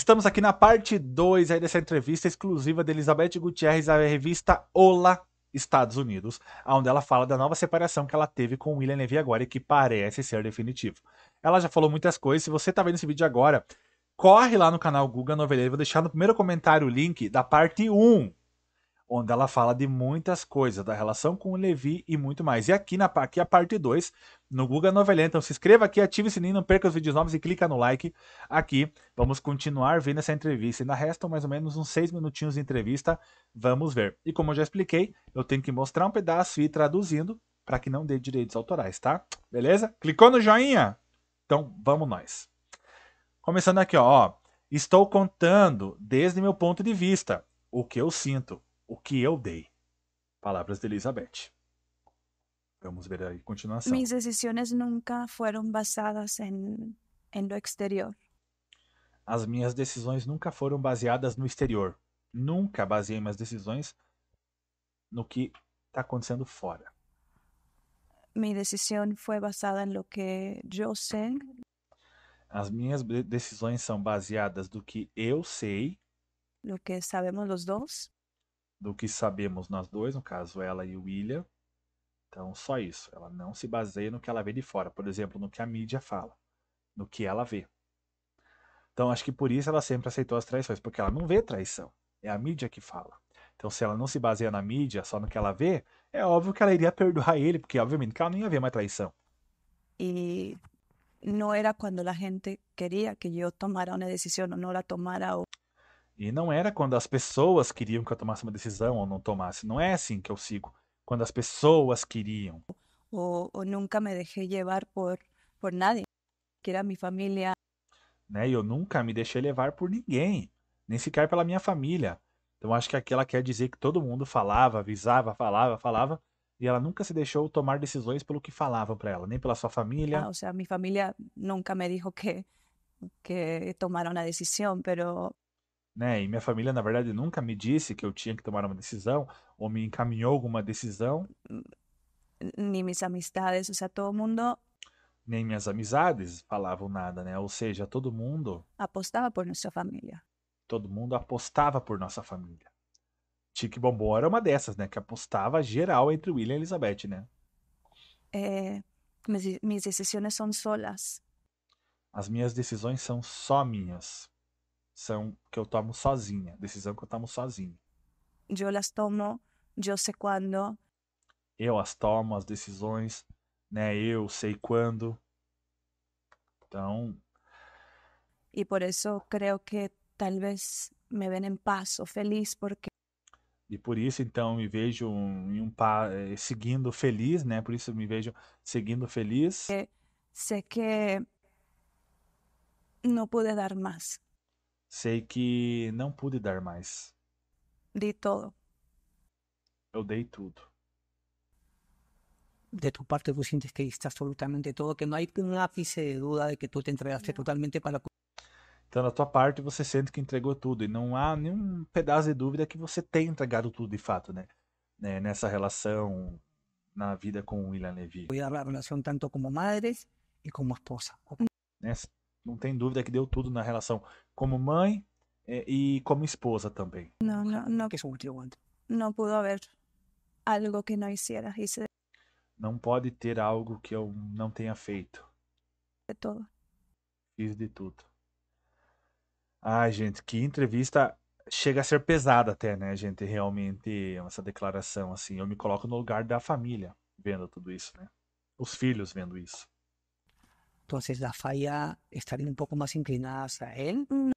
Estamos aqui na parte 2 dessa entrevista exclusiva de Elizabeth Gutierrez à revista Olá Estados Unidos, onde ela fala da nova separação que ela teve com William Levy agora e que parece ser definitivo. Ela já falou muitas coisas, se você está vendo esse vídeo agora, corre lá no canal Guga Novelheiro, vou deixar no primeiro comentário o link da parte 1 onde ela fala de muitas coisas, da relação com o Levi e muito mais. E aqui, na, aqui a parte 2, no Guga Novelha. Então se inscreva aqui, ative o sininho, não perca os vídeos novos e clica no like aqui. Vamos continuar vendo essa entrevista. Ainda restam mais ou menos uns 6 minutinhos de entrevista. Vamos ver. E como eu já expliquei, eu tenho que mostrar um pedaço e ir traduzindo para que não dê direitos autorais, tá? Beleza? Clicou no joinha? Então vamos nós. Começando aqui, ó. Estou contando desde meu ponto de vista o que eu sinto o que eu dei. Palavras de Elizabeth. Vamos ver a continuação. Minhas decisões nunca foram basadas em, em lo exterior. As minhas decisões nunca foram baseadas no exterior. Nunca baseei minhas decisões no que está acontecendo fora. Minha decisão foi baseada em lo que eu sei. As minhas decisões são baseadas do que eu sei. Lo que sabemos los dos do que sabemos nós dois, no caso ela e o William. Então, só isso. Ela não se baseia no que ela vê de fora, por exemplo, no que a mídia fala, no que ela vê. Então, acho que por isso ela sempre aceitou as traições, porque ela não vê traição, é a mídia que fala. Então, se ela não se baseia na mídia, só no que ela vê, é óbvio que ela iria perdoar ele, porque obviamente ela não ia ver mais traição. E não era quando a gente queria que eu tomara uma decisão ou não a tomara. Ou... E não era quando as pessoas queriam que eu tomasse uma decisão ou não tomasse. Não é assim que eu sigo. Quando as pessoas queriam. Ou, ou nunca me deixei levar por, por nadie, que era minha família. Né? E eu nunca me deixei levar por ninguém, nem sequer pela minha família. Então acho que aqui ela quer dizer que todo mundo falava, avisava, falava, falava, e ela nunca se deixou tomar decisões pelo que falavam para ela, nem pela sua família. Ah, ou seja, minha família nunca me disse que que tomaram a decisão, pero né? E minha família, na verdade, nunca me disse que eu tinha que tomar uma decisão ou me encaminhou alguma decisão. Nem minhas amizades, ou seja, todo mundo. Nem minhas amizades falavam nada, né? Ou seja, todo mundo. Apostava por nossa família. Todo mundo apostava por nossa família. Tique Bombom era uma dessas, né? Que apostava geral entre William e Elizabeth, né? É, eh, minhas decisões são solas. As minhas decisões são só minhas são que eu tomo sozinha, decisão que eu tomo sozinho. Eu as tomo, eu sei quando. Eu as tomo as decisões, né? Eu sei quando. Então. E por isso creio que talvez me venha em paz ou feliz porque e por isso então me vejo em um eh, seguindo feliz, né? Por isso me vejo seguindo feliz. Eh, sei que não pude dar mais. Sei que não pude dar mais. todo. Eu dei tudo. De tu parte, você sientes que diste absolutamente todo, que não há um ápice de dúvida de que tu te entregaste totalmente para. Então, da tua parte, você sente que entregou tudo e não há nenhum pedaço de dúvida que você tenha entregado tudo de fato, né? né? Nessa relação, na vida com o William Levy. Cuidar a relação tanto como madres e como esposa. Nessa não tem dúvida que deu tudo na relação como mãe é, e como esposa também. Não, não, não. Não pudo haver algo que não hiciera. Isso... Não pode ter algo que eu não tenha feito. De tudo. Fiz de tudo. Ai, gente, que entrevista chega a ser pesada até, né, gente? Realmente, essa declaração, assim, eu me coloco no lugar da família vendo tudo isso, né? Os filhos vendo isso. Entonces la falla estaría um pouco mais inclinada hacia él. Hum.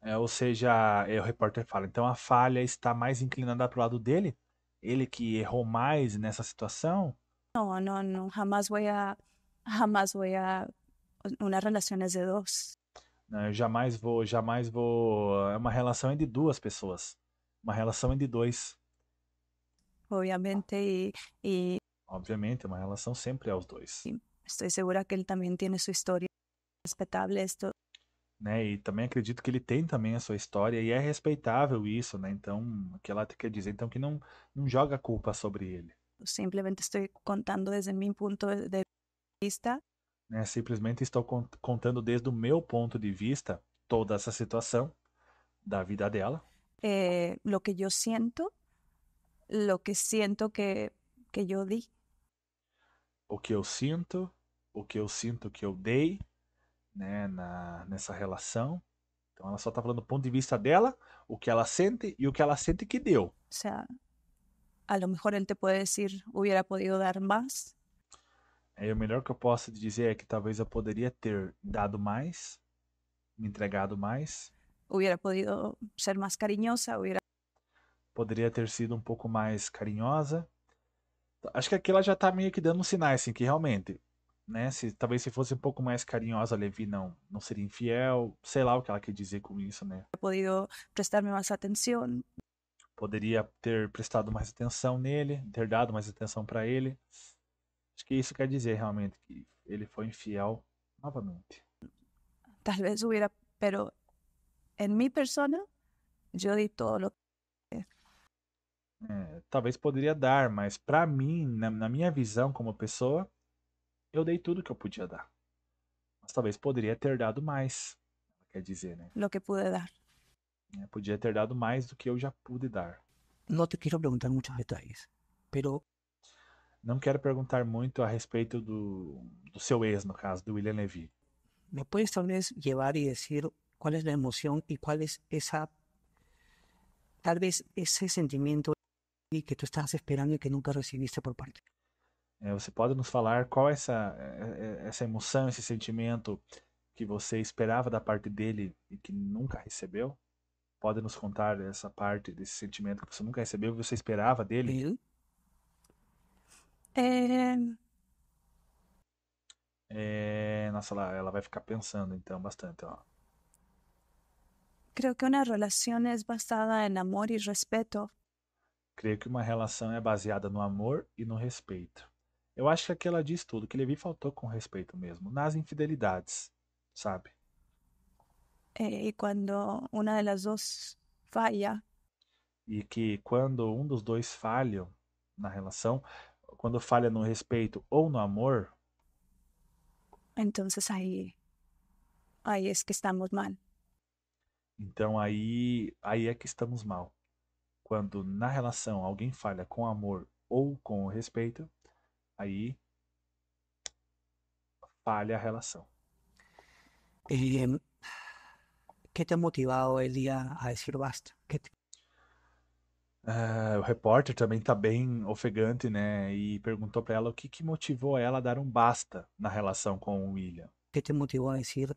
É, ou seja, é, o repórter fala, então a falha está mais inclinada para o lado dele? Ele que errou mais nessa situação? Não, não, não. Jamais vou a, jamais vou a uma relação de dois. Não, eu jamais vou, jamais vou. É uma relação entre duas pessoas. Uma relação entre dois. Obviamente e. e... Obviamente, é uma relação sempre aos dois. Sim estou segura que ele também tem sua história respeitável, Né, e também acredito que ele tem também a sua história e é respeitável isso, né? Então, o que ela quer dizer então que não não joga culpa sobre ele. Simplesmente estou contando desde o meu ponto de vista. Né, simplesmente estou contando desde o meu ponto de vista toda essa situação da vida dela. É, eh, o que eu sinto, o que sinto que que eu di. O que eu sinto, o que eu sinto que eu dei né, na, nessa relação. Então ela só tá falando do ponto de vista dela, o que ela sente e o que ela sente que deu. O sea, a lo mejor él te puede decir, hubiera podido dar más. É, o melhor que eu posso dizer é que talvez eu poderia ter dado mais, me entregado mais. Hubiera podido ser mais carinhosa, hubiera... Poderia ter sido um pouco mais carinhosa. Acho que aqui ela já tá meio que dando um sinais, assim, que realmente né? Se, talvez se fosse um pouco mais carinhosa, Levi não, não seria infiel. Sei lá o que ela quer dizer com isso, né? Poderia prestar mais atenção. Poderia ter prestado mais atenção nele, ter dado mais atenção para ele. Acho que isso quer dizer realmente que ele foi infiel novamente. Talvez hubiera, pero em minha persona, eu dei todo é, talvez poderia dar, mas para mim, na, na minha visão como pessoa, eu dei tudo que eu podia dar. Mas talvez poderia ter dado mais. Quer dizer, né? Lo que pude dar. É, podia ter dado mais do que eu já pude dar. Não te quero perguntar muitos detalhes, pero não quero perguntar muito a respeito do, do seu ex, no caso, do William Levy. ¿Me puedes talvez levar e dizer qual é a emoção e qual é essa talvez esse sentimento que tu estás esperando e que nunca recebiste por parte? É, você pode nos falar qual é essa, é, essa emoção, esse sentimento que você esperava da parte dele e que nunca recebeu? Pode nos contar essa parte desse sentimento que você nunca recebeu que você esperava dele? É... é... Nossa, ela, ela vai ficar pensando então bastante, ó. que uma relação é baseada em amor e respeito. Creio que uma relação é baseada no amor e no respeito. Eu acho que aquela diz tudo, que Levi faltou com respeito mesmo, nas infidelidades, sabe? É, e quando uma una de falha E que quando um dos dois falha na relação, quando falha no respeito ou no amor, Então, aí aí é que estamos mal. então aí, aí é que estamos mal. Quando na relação alguém falha com amor ou com respeito, aí falha a relação. E, um, te motivou ele a, dizer basta? Te... Uh, o repórter também está bem ofegante, né? E perguntou para ela o que, que motivou ela a dar um basta na relação com o William. O que te motivou a dizer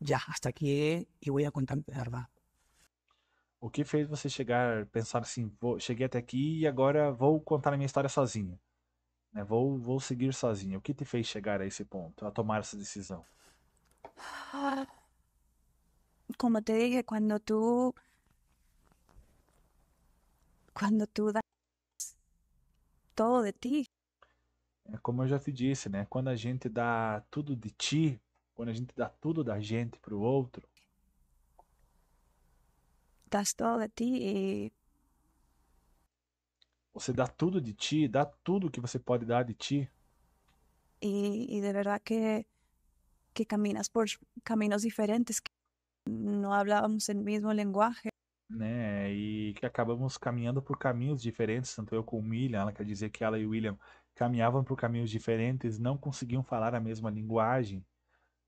já, hasta aqui e vou contar a verdade? O que fez você chegar, pensar assim, vou, cheguei até aqui e agora vou contar a minha história sozinha? Né? Vou, vou seguir sozinho. O que te fez chegar a esse ponto, a tomar essa decisão? Ah, como te dije, quando tu Quando tu das todo de ti. É como eu já te disse, né? Quando a gente dá tudo de ti, quando a gente dá tudo da gente para o outro. Das todo de ti e você dá tudo de ti, dá tudo que você pode dar de ti. E, e de verdade que, que caminhas por caminhos diferentes, que não falávamos em mesmo linguagem. Né, e que acabamos caminhando por caminhos diferentes, tanto eu com o William, ela quer dizer que ela e o William caminhavam por caminhos diferentes, não conseguiam falar a mesma linguagem.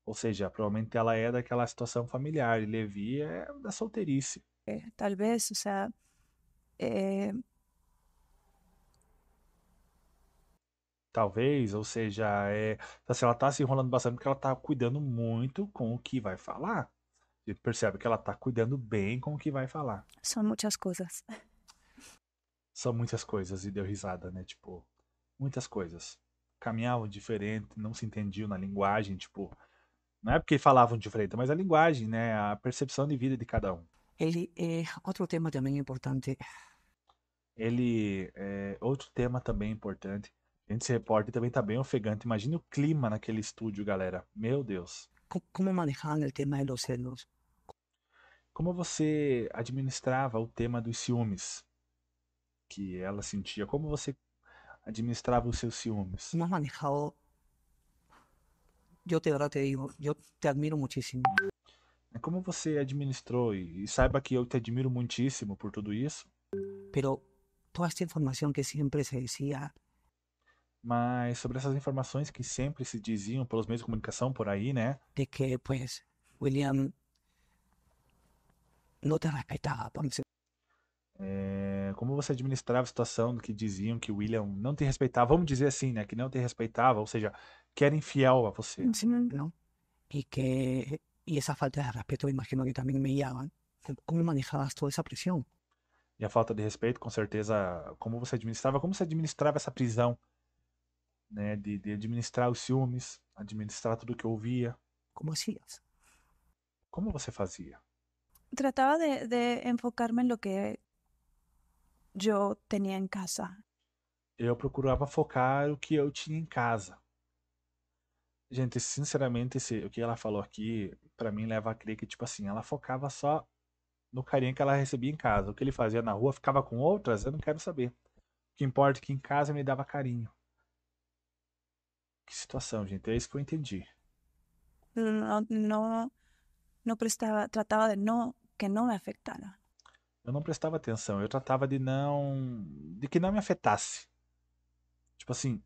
Ou seja, provavelmente ela é daquela situação familiar e Levi é da solteirice. É, eh, talvez, ou seja, é, eh, talvez, ou seja, é, assim, ela tá se enrolando bastante porque ela tá cuidando muito com o que vai falar. Você percebe que ela tá cuidando bem com o que vai falar. São muitas coisas. São muitas coisas, e deu risada, né? Tipo, muitas coisas. Caminhavam diferente, não se entendiam na linguagem, tipo, não é porque falavam diferente, mas a linguagem, né? A percepção de vida de cada um. Ele é outro tema também importante. Ele é outro tema também importante. Gente, esse repórter também tá bem ofegante. Imagina o clima naquele estúdio, galera. Meu Deus. Como manejava o tema dos celos? Como você administrava o tema dos ciúmes que ela sentia? Como você administrava os seus ciúmes? Como manejado eu te, eu te digo, eu te admiro muitíssimo. Como você administrou e, e, saiba que eu te admiro muitíssimo por tudo isso. Pero toda esta informação que sempre se dizia mas sobre essas informações que sempre se diziam pelos meios de comunicação por aí, né? De que, pois, William não te respeitava, É, como você administrava a situação do que diziam que William não te respeitava, vamos dizer assim, né? Que não te respeitava, ou seja, que era infiel a você. Sim, não. E que e essa falta de respeito, eu imagino que também me guiavam. Como manejavas toda essa pressão? E a falta de respeito, com certeza, como você administrava, como você administrava essa prisão né? De, de administrar os ciúmes, administrar tudo que eu ouvia. Como hacías? Como você fazia? Tratava de, de enfocar-me em lo que eu tinha em casa. Eu procurava focar o que eu tinha em casa. Gente, sinceramente, esse, o que ela falou aqui, para mim leva a crer que, tipo assim, ela focava só no carinho que ela recebia em casa. O que ele fazia na rua, ficava com outras, eu não quero saber. O que importa é que em casa me dava carinho. Que situação, gente? É isso que eu entendi. Não, não, não prestava, tratava de não, que não me afetara. Eu não prestava atenção, eu tratava de não, de que não me afetasse. Tipo assim,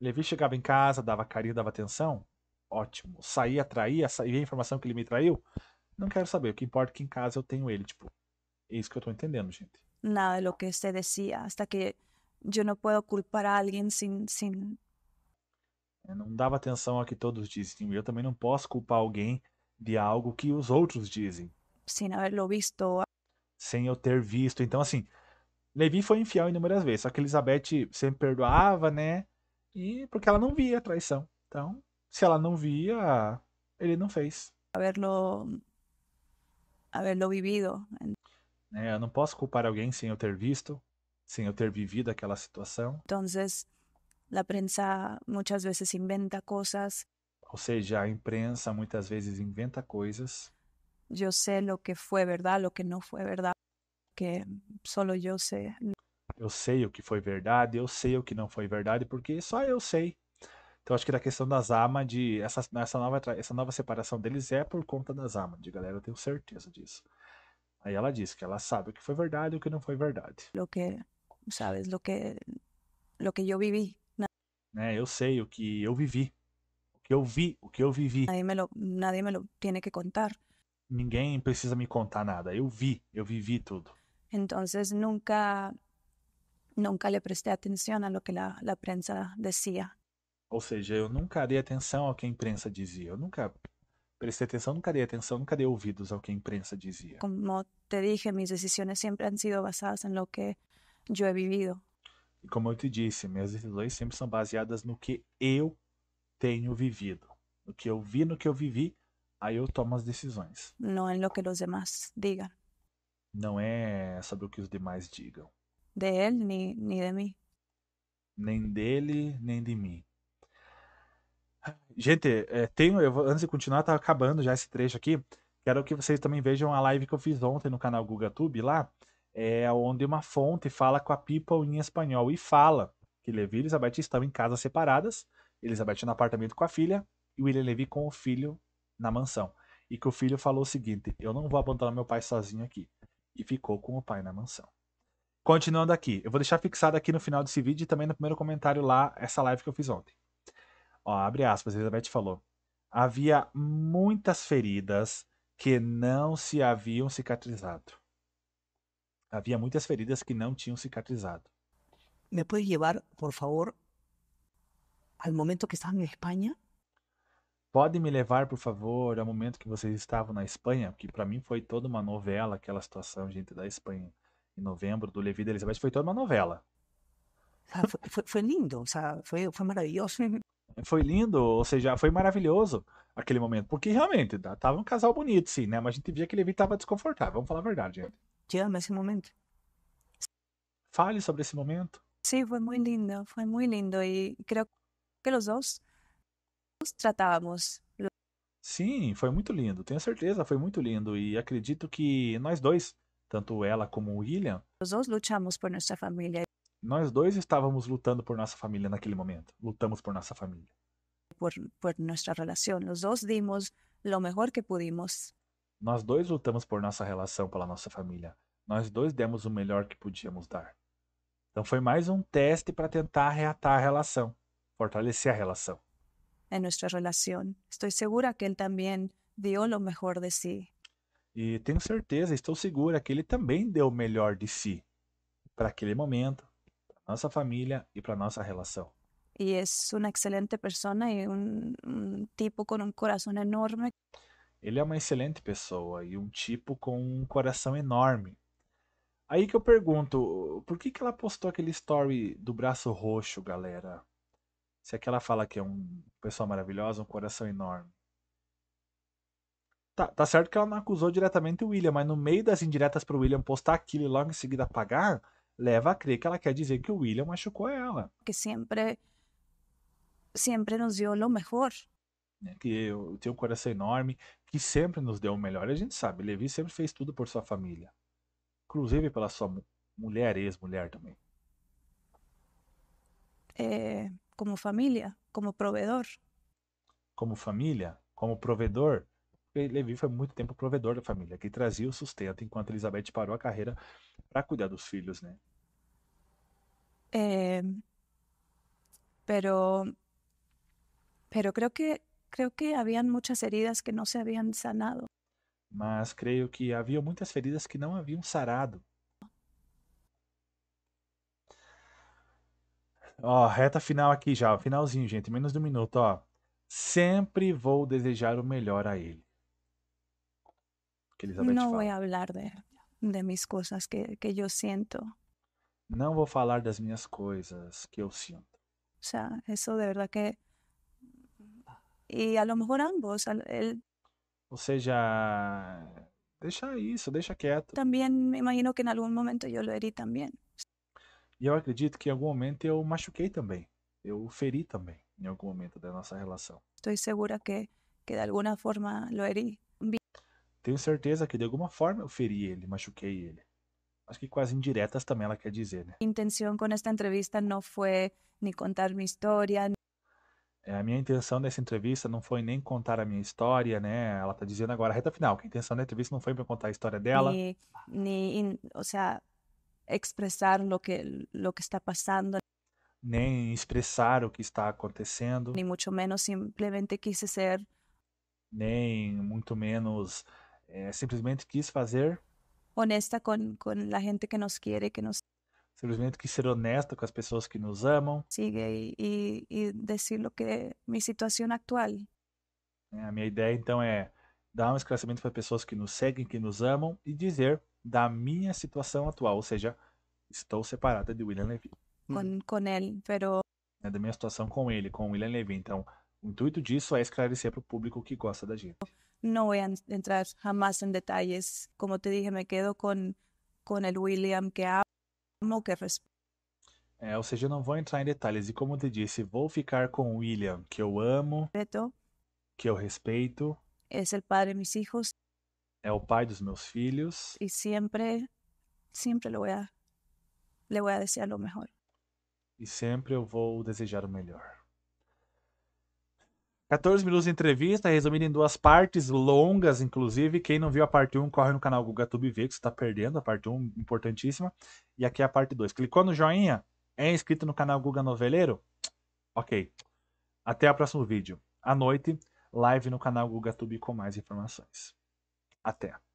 Levi chegava em casa, dava carinho, dava atenção, ótimo. Saía, traía, saía a informação que ele me traiu, não quero saber. O que importa é que em casa eu tenho ele, tipo, é isso que eu estou entendendo, gente. Nada de lo que você dizia, hasta que eu não posso culpar a alguém sem, sem não dava atenção ao que todos diziam. Eu também não posso culpar alguém de algo que os outros dizem. Sem haberlo visto. Sem eu ter visto. Então, assim, Levi foi infiel inúmeras vezes. Só que Elizabeth sempre perdoava, né? E porque ela não via a traição. Então, se ela não via, ele não fez. Haberlo. haberlo vivido. É, eu não posso culpar alguém sem eu ter visto, sem eu ter vivido aquela situação. Então. La prensa muchas veces inventa cosas. Ou seja, a imprensa muitas vezes inventa coisas. Eu sei o que foi verdade, o que não foi verdade, que só eu sei. Eu sei o que foi verdade, eu sei o que não foi verdade, porque só eu sei. Então acho que da questão das AMA, de essa, essa, nova, essa nova separação deles é por conta das AMA, de galera, eu tenho certeza disso. Aí ela diz que ela sabe o que foi verdade e o que não foi verdade. O que, sabes, o que, o que eu vivi né? Eu sei o que eu vivi, o que eu vi, o que eu vivi. Nadie me lo, nadie me lo tiene que contar. Ninguém precisa me contar nada. Eu vi, eu vivi tudo. Então, nunca nunca lhe presté atenção a lo que la, la prensa decía. Ou seja, eu nunca dei atenção ao que a imprensa dizia. Eu nunca prestei atenção, nunca dei atenção, nunca dei ouvidos ao que a imprensa dizia. Como te dije, minhas decisões sempre han sido basadas em lo que yo he vivido. E como eu te disse, minhas decisões sempre são baseadas no que eu tenho vivido. No que eu vi, no que eu vivi, aí eu tomo as decisões. Não é no que os demais digam. Não é sobre o que os demais digam. De ele, nem, nem de mim. Nem dele, nem de mim. Gente, é, tenho, eu, antes de continuar, tá acabando já esse trecho aqui. Quero que vocês também vejam a live que eu fiz ontem no canal GugaTube lá é onde uma fonte fala com a People em espanhol e fala que Levi e Elizabeth estão em casas separadas, Elizabeth no apartamento com a filha e William Levi com o filho na mansão. E que o filho falou o seguinte: Eu não vou abandonar meu pai sozinho aqui. E ficou com o pai na mansão. Continuando aqui, eu vou deixar fixado aqui no final desse vídeo e também no primeiro comentário lá, essa live que eu fiz ontem. Ó, abre aspas, Elizabeth falou. Havia muitas feridas que não se haviam cicatrizado. Havia muitas feridas que não tinham cicatrizado. ¿Me pode levar, por favor, ao momento que estavam na Espanha? Pode me levar, por favor, ao momento que vocês estavam na Espanha, que para mim foi toda uma novela aquela situação, gente, da Espanha em novembro, do Levi da Elizabeth, foi toda uma novela. foi, foi, lindo, Foi, foi maravilhoso. Foi lindo, ou seja, foi maravilhoso aquele momento, porque realmente tá, tava um casal bonito, sim, né? Mas a gente via que o Levi tava desconfortável, vamos falar a verdade, gente. Te amo esse momento. Fale sobre esse momento. Sim, foi muito lindo, foi muito lindo. E creio que os dois nos tratávamos. Sim, foi muito lindo, tenho certeza, foi muito lindo. E acredito que nós dois, tanto ela como o William, nós dois lutamos por nossa família. Nós dois estávamos lutando por nossa família naquele momento. Lutamos por nossa família. Por, por nossa relação. Nós dois dimos o melhor que pudimos. Nós dois lutamos por nossa relação, pela nossa família. Nós dois demos o melhor que podíamos dar. Então foi mais um teste para tentar reatar a relação, fortalecer a relação. Em nossa relação, estou segura que ele também deu o melhor de si. E tenho certeza, estou segura que ele também deu o melhor de si para aquele momento, para nossa família e para nossa relação. E é uma excelente pessoa e um, um tipo com um coração enorme. Ele é uma excelente pessoa e um tipo com um coração enorme. Aí que eu pergunto, por que, que ela postou aquele story do braço roxo, galera? Se aquela é fala que é um pessoa maravilhosa, um coração enorme. Tá, tá certo que ela não acusou diretamente o William, mas no meio das indiretas pro William postar aquilo e logo em seguida apagar, leva a crer que ela quer dizer que o William machucou ela. Que sempre, sempre nos deu o melhor. Né, que tem um coração enorme, que sempre nos deu o melhor. a gente sabe, Levi sempre fez tudo por sua família, inclusive pela sua mulher, ex-mulher também. É, como família, como provedor. Como família, como provedor. Levi foi muito tempo provedor da família, que trazia o sustento enquanto Elizabeth parou a carreira para cuidar dos filhos, né? É, pero, pero creo que creo que habían muchas heridas que no se habían sanado. Mas creio que havia muitas feridas que não haviam sarado. Ó, reta final aqui já, finalzinho, gente, menos de um minuto, ó. Sempre vou desejar o melhor a ele. não vou falar de, de minhas coisas que, que eu sinto. Não vou falar das minhas coisas que eu sinto. Já, isso de verdade que e a lo mejor ambos. El... ou seja deixa isso deixa quieto. também me imagino que em algum momento eu lo heri também E eu acredito que em algum momento eu machuquei também. Eu feri também em algum momento da nossa relação. Estou segura que, que de alguma forma lo heri. Tenho certeza que de alguma forma eu feri ele, machuquei ele. Acho que quase indiretas também ela quer dizer, né? A intenção com esta entrevista não foi nem contar minha história. É, a minha intenção nessa entrevista não foi nem contar a minha história, né? Ela tá dizendo agora, reta final, que a intenção da entrevista não foi para contar a história dela. nem ou seja expressar o que, que está passando. Nem expressar o que está acontecendo. Nem muito menos simplesmente quis ser. Nem muito menos é, simplesmente quis fazer. Honesta com, com a gente que nos quer, que nos Simplesmente que ser honesto com as pessoas que nos amam. Siga e, e dizer o que é minha situação atual. A minha ideia então é dar um esclarecimento para pessoas que nos seguem, que nos amam e dizer da minha situação atual, ou seja, estou separada de William Levy. Com, hum. com ele, pero... É da minha situação com ele, com William Levy. Então, o intuito disso é esclarecer para o público que gosta da gente. Não vou entrar jamais em detalhes. Como te dije, me quedo com, com o William que há. É, ou seja, eu não vou entrar em detalhes. E como eu te disse, vou ficar com o William, que eu amo, Beto. que eu respeito. É o pai meus filhos. É o pai dos meus filhos. E sempre, sempre le voy a, le voy a desear lo mejor. E sempre eu vou desejar o melhor. 14 minutos de entrevista, resumida em duas partes longas, inclusive. Quem não viu a parte 1, corre no canal GugaTube e vê que você está perdendo. A parte 1, importantíssima. E aqui é a parte 2. Clicou no joinha? É inscrito no canal Guga Noveleiro? Ok. Até o próximo vídeo. À noite, live no canal GugaTube com mais informações. Até.